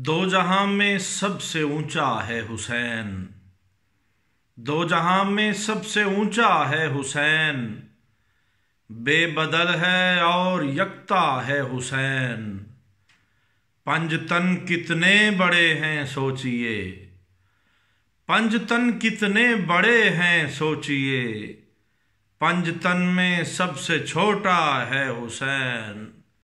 दो जहां में सबसे ऊंचा है हुसैन दो जहां में सबसे ऊंचा है हुसैन बेबदल है और यकता है हुसैन पंजतन कितने बड़े हैं सोचिए पंजतन कितने बड़े हैं सोचिए पंजतन में सबसे छोटा है हुसैन